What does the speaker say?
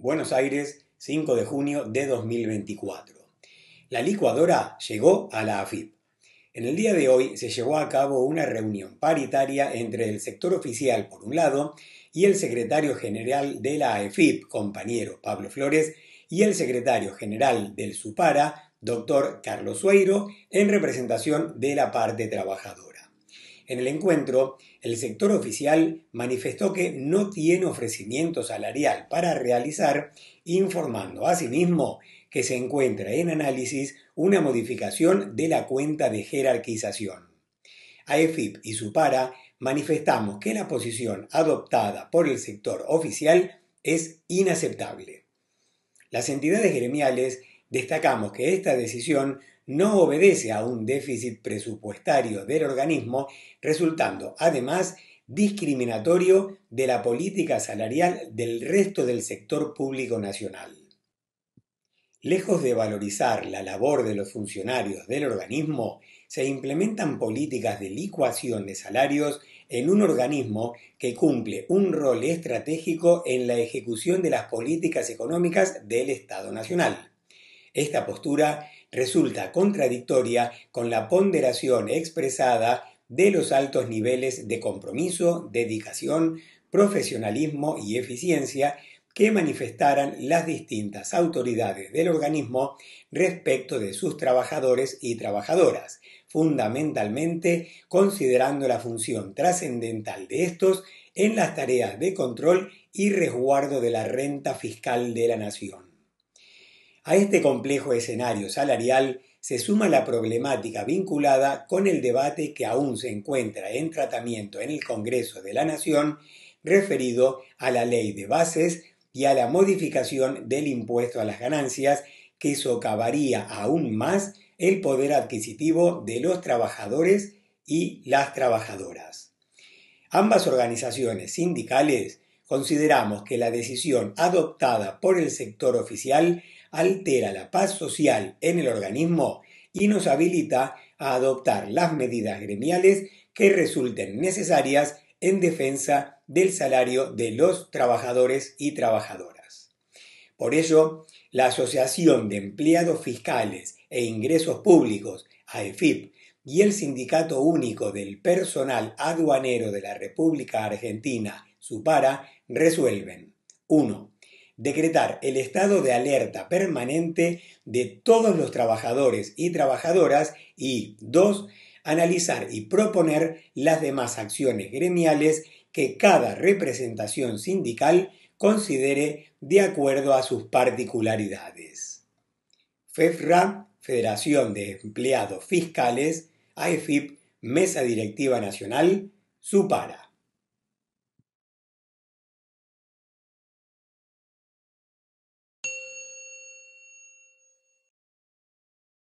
Buenos Aires, 5 de junio de 2024. La licuadora llegó a la AFIP. En el día de hoy se llevó a cabo una reunión paritaria entre el sector oficial, por un lado, y el secretario general de la AFIP, compañero Pablo Flores, y el secretario general del SUPARA, doctor Carlos Sueiro, en representación de la parte trabajadora. En el encuentro, el sector oficial manifestó que no tiene ofrecimiento salarial para realizar, informando asimismo que se encuentra en análisis una modificación de la cuenta de jerarquización. AEFIP y para manifestamos que la posición adoptada por el sector oficial es inaceptable. Las entidades gremiales destacamos que esta decisión no obedece a un déficit presupuestario del organismo, resultando además discriminatorio de la política salarial del resto del sector público nacional. Lejos de valorizar la labor de los funcionarios del organismo, se implementan políticas de licuación de salarios en un organismo que cumple un rol estratégico en la ejecución de las políticas económicas del Estado Nacional. Esta postura resulta contradictoria con la ponderación expresada de los altos niveles de compromiso, dedicación, profesionalismo y eficiencia que manifestaran las distintas autoridades del organismo respecto de sus trabajadores y trabajadoras, fundamentalmente considerando la función trascendental de estos en las tareas de control y resguardo de la renta fiscal de la nación. A este complejo escenario salarial se suma la problemática vinculada con el debate que aún se encuentra en tratamiento en el Congreso de la Nación referido a la ley de bases y a la modificación del impuesto a las ganancias que socavaría aún más el poder adquisitivo de los trabajadores y las trabajadoras. Ambas organizaciones sindicales consideramos que la decisión adoptada por el sector oficial altera la paz social en el organismo y nos habilita a adoptar las medidas gremiales que resulten necesarias en defensa del salario de los trabajadores y trabajadoras. Por ello, la Asociación de Empleados Fiscales e Ingresos Públicos, AEFIP, y el Sindicato Único del Personal Aduanero de la República Argentina, SUPARA, resuelven 1 decretar el estado de alerta permanente de todos los trabajadores y trabajadoras y dos, analizar y proponer las demás acciones gremiales que cada representación sindical considere de acuerdo a sus particularidades. FEFRA, Federación de Empleados Fiscales, AFIP Mesa Directiva Nacional, SUPARA.